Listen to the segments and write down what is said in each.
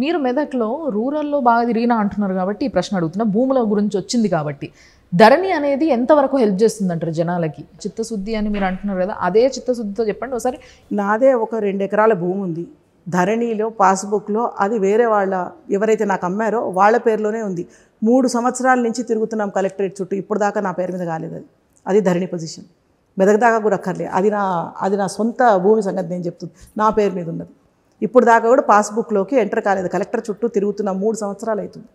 మీరు మెదక్లో రూరల్లో బాగా తిరిగినా అంటున్నారు కాబట్టి ఈ ప్రశ్న అడుగుతున్నా భూముల గురించి వచ్చింది కాబట్టి ధరణి అనేది ఎంతవరకు హెల్ప్ చేస్తుందంటారు జనాలకి చిత్తశుద్ధి అని మీరు అంటున్నారు కదా అదే చిత్తశుద్ధితో చెప్పండి ఒకసారి నాదే ఒక రెండు ఎకరాల భూమి ఉంది ధరణిలో పాస్బుక్లో అది వేరే వాళ్ళ ఎవరైతే నాకు అమ్మారో వాళ్ళ పేరులోనే ఉంది మూడు సంవత్సరాల నుంచి తిరుగుతున్నాం కలెక్టరేట్ చుట్టూ ఇప్పుడు దాకా నా పేరు మీద కాలేదు అది అది ధరణి పొజిషన్ మెదక దాకా కూడా అక్కర్లే అది నా అది నా సొంత భూమి సంగతి నేను చెప్తుంది నా పేరు మీద ఉన్నది ఇప్పుడు దాకా కూడా పాస్బుక్లోకి ఎంటర్ కాలేదు కలెక్టర్ చుట్టూ తిరుగుతున్న మూడు సంవత్సరాలు అవుతుంది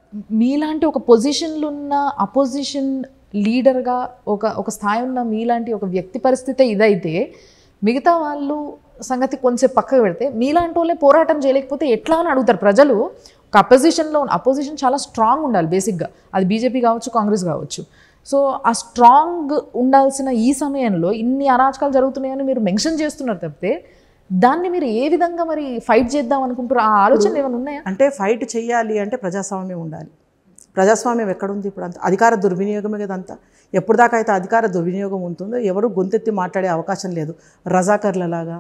మీలాంటి ఒక పొజిషన్లో ఉన్న అపోజిషన్ లీడర్గా ఒక ఒక స్థాయి ఉన్న మీలాంటి ఒక వ్యక్తి పరిస్థితి ఇదైతే మిగతా వాళ్ళు సంగతి కొంచెం పక్కకు పెడితే మీలాంటి వాళ్ళే పోరాటం చేయలేకపోతే ఎట్లా అని అడుగుతారు ప్రజలు ఒక అపోజిషన్లో అపోజిషన్ చాలా స్ట్రాంగ్ ఉండాలి బేసిక్గా అది బీజేపీ కావచ్చు కాంగ్రెస్ కావచ్చు సో ఆ స్ట్రాంగ్ ఉండాల్సిన ఈ సమయంలో ఇన్ని అరాచకాలు జరుగుతున్నాయని మీరు మెన్షన్ చేస్తున్నారు తప్పితే దాన్ని మీరు ఏ విధంగా మరి ఫైట్ చేద్దాం అనుకుంటారు ఆ ఆలోచనలు ఏమైనా ఉన్నాయా అంటే ఫైట్ చేయాలి అంటే ప్రజాస్వామ్యం ఉండాలి ప్రజాస్వామ్యం ఎక్కడుంది ఇప్పుడు అంత అధికార దుర్వినియోగమే కదంతా ఎప్పుడు దాకా అయితే అధికార దుర్వినియోగం ఉంటుందో ఎవరు గొంతెత్తి మాట్లాడే అవకాశం లేదు రజాకర్లలాగా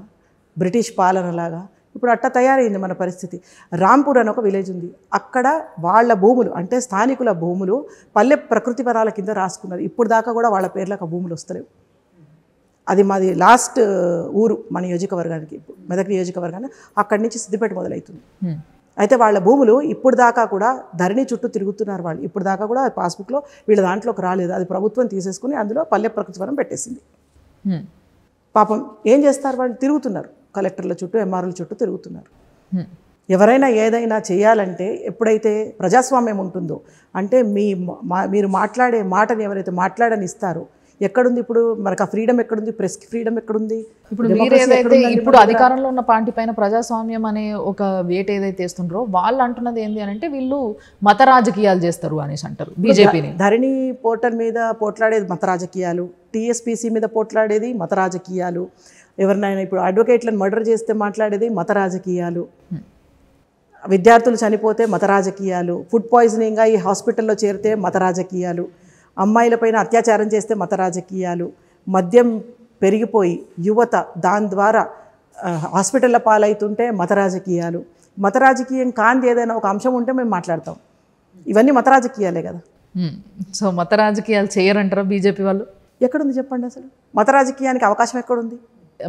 బ్రిటిష్ పాలనలాగా ఇప్పుడు అట్ట తయారైంది మన పరిస్థితి రాంపూర్ అని ఒక విలేజ్ ఉంది అక్కడ వాళ్ళ భూములు అంటే స్థానికుల భూములు పల్లె ప్రకృతి పరాల కింద రాసుకున్నారు ఇప్పుడు దాకా కూడా వాళ్ళ పేర్లకు ఆ భూములు వస్తలేవు అది మాది లాస్ట్ ఊరు మన నియోజకవర్గానికి మెదక్ నియోజకవర్గాన్ని అక్కడి నుంచి సిద్దిపేట మొదలవుతుంది hmm. అయితే వాళ్ళ భూములు ఇప్పుడు దాకా కూడా ధరణి చుట్టూ తిరుగుతున్నారు వాళ్ళు ఇప్పుడు దాకా కూడా పాస్బుక్లో వీళ్ళ దాంట్లోకి రాలేదు అది ప్రభుత్వం తీసేసుకుని అందులో పల్లె ప్రకృతివరం పెట్టేసింది hmm. పాపం ఏం చేస్తారు వాళ్ళు తిరుగుతున్నారు కలెక్టర్ల చుట్టూ ఎంఆర్ల చుట్టూ తిరుగుతున్నారు hmm. ఎవరైనా ఏదైనా చేయాలంటే ఎప్పుడైతే ప్రజాస్వామ్యం ఉంటుందో అంటే మీ మీరు మాట్లాడే మాటని ఎవరైతే మాట్లాడని ఇస్తారో ఎక్కడుంది ఇప్పుడు మనకు ఆ ఫ్రీడమ్ ఎక్కడుంది ప్రెస్ ఫ్రీడమ్ ఎక్కడుంది ఇప్పుడు మీరు ఏదైతే ఇప్పుడు అధికారంలో ఉన్న పార్టీ పైన ప్రజాస్వామ్యం అనే ఒక వేట ఏదైతే వేస్తుండ్రో వాళ్ళు అంటున్నది ఏంటి అని అంటే వీళ్ళు మత రాజకీయాలు చేస్తారు అనేసి అంటారు బీజేపీని ధరణి పోర్టల్ మీద పోట్లాడేది మత రాజకీయాలు టీఎస్పీసీ మీద పోట్లాడేది మత రాజకీయాలు ఎవరినైనా ఇప్పుడు అడ్వకేట్లను మర్డర్ చేస్తే మాట్లాడేది మత రాజకీయాలు విద్యార్థులు చనిపోతే మత రాజకీయాలు ఫుడ్ పాయిజనింగ్గా ఈ హాస్పిటల్లో చేరితే మత రాజకీయాలు అమ్మాయిలపైన అత్యాచారం చేస్తే మత రాజకీయాలు మద్యం పెరిగిపోయి యువత దాని ద్వారా హాస్పిటళ్ళ పాలవుతుంటే మత రాజకీయాలు మత రాజకీయం కాంతి ఏదైనా ఒక అంశం ఉంటే మేము మాట్లాడతాం ఇవన్నీ మత రాజకీయాలే కదా సో మత రాజకీయాలు చేయరంటారా బీజేపీ వాళ్ళు ఎక్కడుంది చెప్పండి అసలు మత రాజకీయానికి అవకాశం ఎక్కడుంది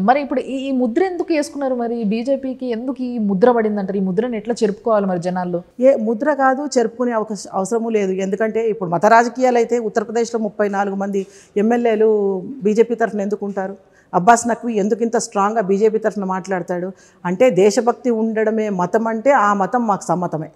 మరి ఇప్పుడు ఈ ముద్ర ఎందుకు వేసుకున్నారు మరి బీజేపీకి ఎందుకు ఈ ముద్ర పడింది అంటారు ఈ ముద్రను ఎట్లా చెరుపుకోవాలి మరి జనాల్లో ఏ ముద్ర కాదు చెరుపుకునే అవకాశ అవసరము లేదు ఎందుకంటే ఇప్పుడు మత రాజకీయాలు అయితే ఉత్తరప్రదేశ్లో ముప్పై నాలుగు మంది ఎమ్మెల్యేలు బీజేపీ తరఫున ఎందుకు ఉంటారు అబ్బాస్ నక్వి ఎందుకు ఇంత స్ట్రాంగ్గా బీజేపీ తరఫున మాట్లాడతాడు అంటే దేశభక్తి ఉండడమే మతం అంటే ఆ మతం మాకు సమ్మతమే